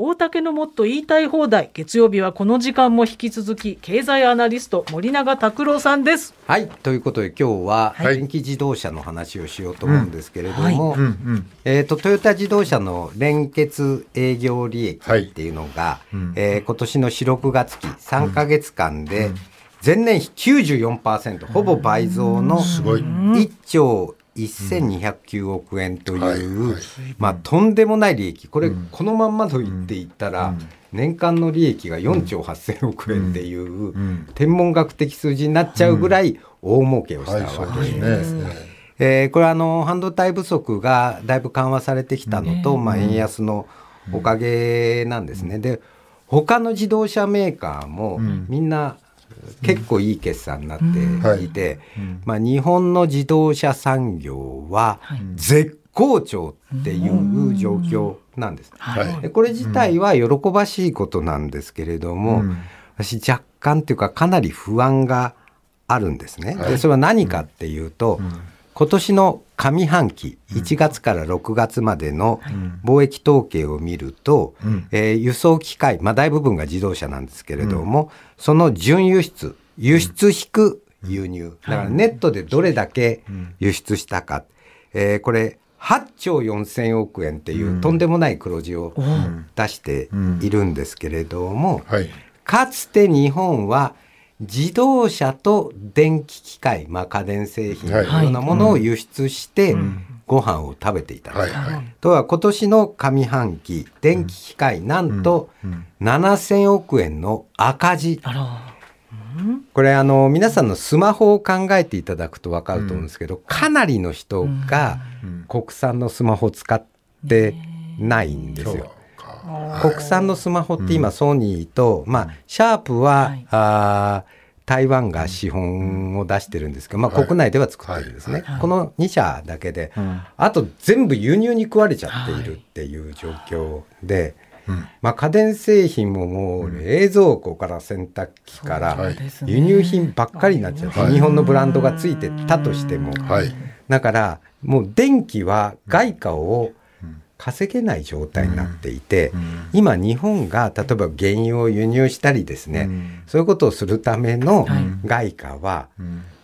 大竹のもっと言いたい放題月曜日はこの時間も引き続き経済アナリスト森永卓郎さんです。はいということで今日は電気自動車の話をしようと思うんですけれども、えと、トヨタ自動車の連結営業利益っていうのが、はいえー、今年の4、6月期3か月間で、前年比94%ほぼ倍増の1兆1209億円という、まあ、とんでもない利益これ、このまんまと言っていったら、年間の利益が4兆8000億円っていう、天文学的数字になっちゃうぐらい大儲けをしたわけです。ね。えー、これあの半導体不足がだいぶ緩和されてきたのと、まあ、円安のおかげなんですね。で他の自動車メーカーもみんな結構いい決算になっていて、まあ、日本の自動車産業は絶好調っていう状況なんです。はい、これ自体は喜ばしいことなんですけれども、私若干というかかなり不安があるんですね。でそれは何かっていうと、今年の上半期、1月から6月までの貿易統計を見ると、うん、えー、輸送機械、まあ、大部分が自動車なんですけれども、うん、その純輸出、輸出引く輸入、だからネットでどれだけ輸出したか、えー、これ、8兆4000億円っていうとんでもない黒字を出しているんですけれども、かつて日本は、自動車と電気機械、まあ、家電製品のようなものを輸出して、ご飯を食べていただいはとは今年の上半期電気機械なんと7,000億円の赤字、これあの皆さんのスマホを考えていただくと分かると思うんですけど、かなりの人が国産のスマホを使ってないんですよ。国産のスマホって今ソニーと、まあ、シャープは、はい、あ台湾が資本を出してるんですけど、まあ、国内では作ってるんですね、この2社だけで、あと全部輸入に食われちゃっているっていう状況で。まあ、家電製品ももう冷蔵庫から洗濯機から輸入品ばっかりになっちゃって、日本のブランドがついてたとしても、だからもう電気は外貨を稼げない状態になっていて、うん今日本が例えば原油を輸入したりですね、うん、そういうことをするための外貨は、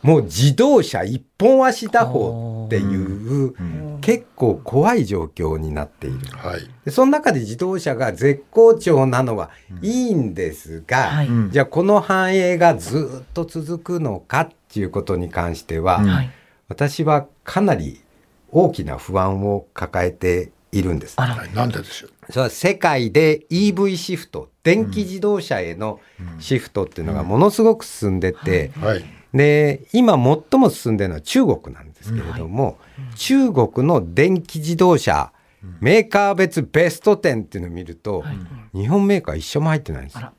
もう自動車一本足打法っていう結構怖い状況になっている、はい、でその中で自動車が絶好調なのはいいんですが、はい、じゃあこの繁栄がずっと続くのかっていうことに関しては、はい、私はかなり大きな不安を抱えているんです。なんででしょうそれは世界で EV シフト電気自動車へのシフトっていうのがものすごく進んでて、で今最も進んでるのは中国なんですけれども、中国の電気自動車メーカー別ベスト10っていうのを見ると、日本メーカー一緒も入ってないんですよ。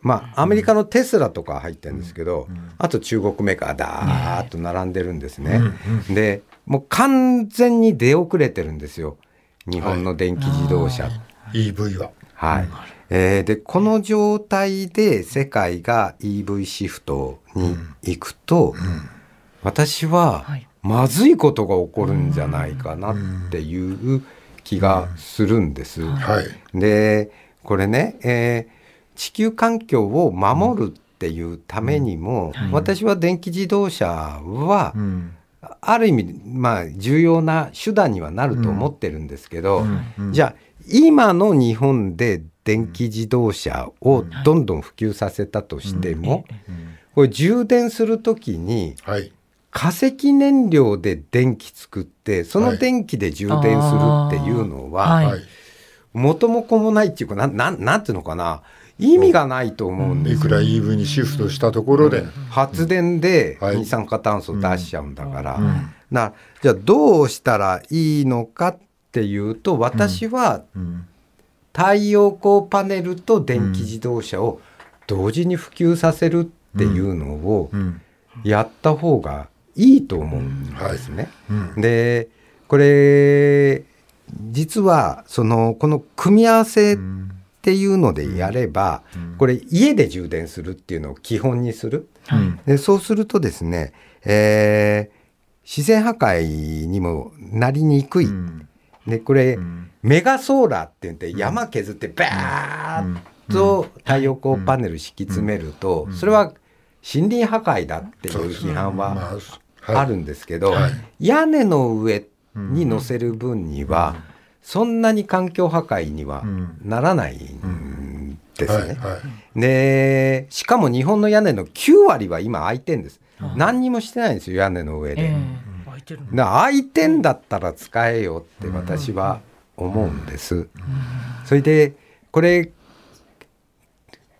まあ、アメリカのテスラとか入ってるんですけど、あと中国メーカーだーっと並んでるんですね。でもう完全に出遅れてるんですよ日本の電気自動車。EV は、はいえー、でこの状態で世界が EV シフトに行くと、うんうん、私はまずいことが起こるんじゃないかなっていう気がするんです。うんでこれね、えー、地球環境を守るっていうためにも、私は電気自動車は、うんある意味、まあ、重要な手段にはなると思ってるんですけど、じゃあ今の日本で電気自動車をどんどん普及させたとしても、これ充電する時に、化石燃料で電気作ってその電気で充電するっていうのは、い、も子もないっていうかなななんていうのかな意味がないと思うんですいくら EV にシフトしたところで、発電で二酸化炭素出しちゃうんだから、なじゃあどうしたらいいのかっていうと私は太陽光パネルと電気自動車を同時に普及させるっていうのをやった方がいいと思うんですね。でこれ実はそのこの組み合わせっていうのでやれば、これ家で充電するっていうのを基本にする、でそうするとですね、えー、自然破壊にもなりにくい、でこれ、メガソーラーって言って山削ってバーッと太陽光パネル敷き詰めると、それは森林破壊だっていう批判はあるんですけど、屋根の上に乗せる分には、そんなに環境破壊にはならないんですね。でしかも日本の屋根の9割は今空いてんです。何にもしてないんですよ屋根の上で。空いてる空いてんだったら使えよって私は思うんです。それでこれ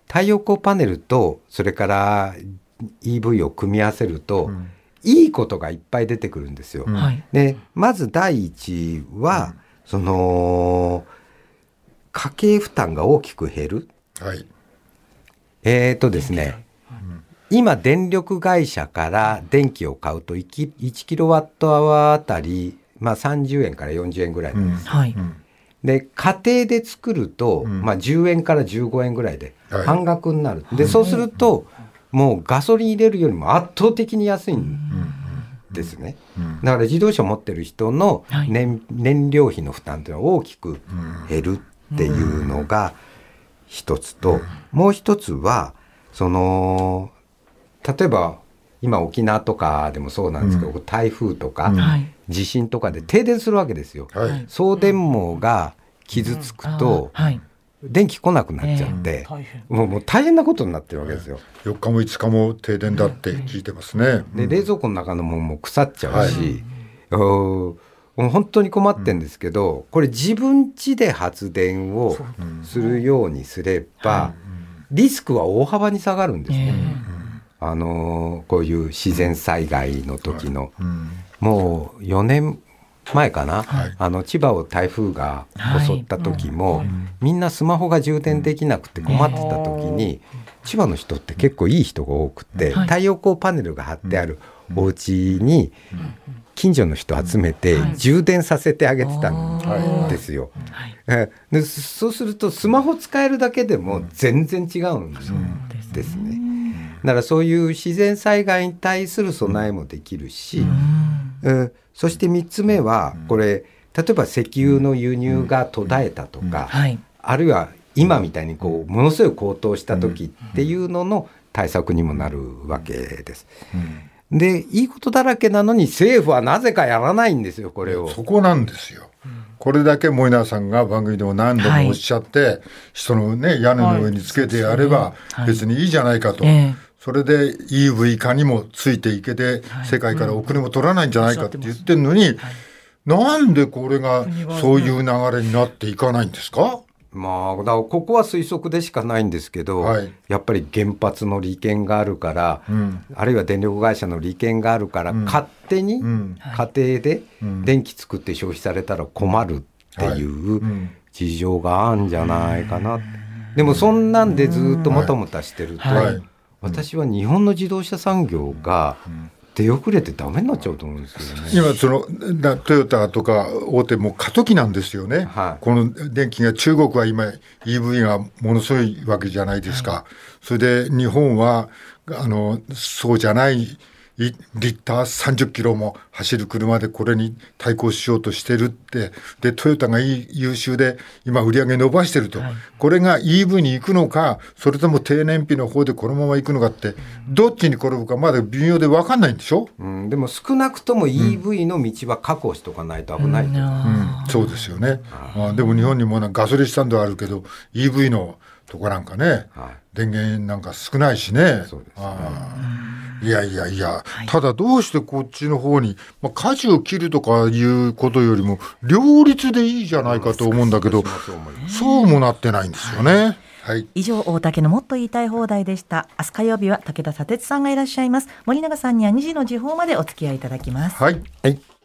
太陽光パネルとそれから EV を組み合わせると、いいことがいっぱい出てくるんですよ。でまず第一は、うんその家計負担が大きく減る、はい、えっ、ー、とですね、今電力会社から電気を買うと1キロワットアワーあたり、まあ、30円から40円ぐらいです、うんはい、で家庭で作ると、うん、まあ、10円から15円ぐらいで半額になる、はい、でそうすると、もうガソリン入れるよりも圧倒的に安いんですね、だから自動車を持ってる人の燃,、燃料費の負担というのは大きく減るっていうのが一つと、もう一つはその例えば今沖縄とかでもそうなんですけど、台風とか、地震とかで停電するわけですよ。送電網が傷つくと、電気来なくなっちゃって、えー、もうもう大変なことになってるわけですよ、えー、4日も5日も停電だって聞いてますね、えー、で冷蔵庫の中のもんも腐っちゃうし、はい、お本当に困ってんですけど、うん、これ自分家で発電をするようにすれば、うん、リスクは大幅に下がるんですね、あのこういう自然災害の時の、うん、もう4年前かな、はい、あの千葉を台風が襲った時も、はい、みんなスマホが充電できなくて困ってた時に、うん、千葉の人って結構いい人が多くて、うん、太陽光パネルが貼ってあるお家に近所の人集めて充電させてあげてたんですよ。でそうするとスマホ使えるだけでも全然違うんですね。だからそういう自然災害に対する備えもできるし、そして3つ目はこれ例えば石油の輸入が途絶えたとか、あるいは今みたいにこうものすごい高騰した時っていうのの対策にもなるわけです。でいいことだらけなのに政府はなぜかやらないんですよこれを。そこなんですよ。これだけ萌永さんが番組でも何度もおっしゃって、はい、人の、ね、屋根の上につけてやれば別にいいじゃないかと、はいえー、それで EV 化にもついていけて、世界からおれも取らないんじゃないかって言ってるのに、なんでこれがそういう流れになっていかないんですかまあ、だここは推測でしかないんですけど、はい、やっぱり原発の利権があるから、うん、あるいは電力会社の利権があるから、うん、勝手に家庭で電気作って消費されたら困るっていう事情があるんじゃないかな、はいうん、でもそんなんでずっともたもたしてると。はい私は日本の自動車産業が出遅れてダメになっちゃうと思うんですけど、ね、今そのトヨタとか大手も過渡期なんですよね、はい、この電気が中国は今 EV がものすごいわけじゃないですか、はい、それで日本はあのそうじゃないリッター30キロも走る車でこれに対抗しようとしてるって、で、トヨタが優秀で、今売り上げ伸ばしてると、はい、これが EV に行くのか、それとも低燃費の方でこのまま行くのかって、どっちに転ぶかまだ微妙で分かんないんでしょ、うん、でも少なくとも EV の道は確保しとかないと危ない、うん、うん、そうですよね。あでも日本にもガソリンスタンドあるけど、EV のとこなんかね、はい、電源なんか少ないしね。そうですねあいやいやいや、ただどうしてこっちの方に、まあ、舵を切るとかいうことよりも、両立でいいじゃないかと思うんだけど、そうもなってないんですよね。はいはい、以上大竹のもっと言いたい放題でした明日火曜日は武田砂鉄さんがいらっしゃいます森永さんには2時の時報までお付き合いいただきますはい、はい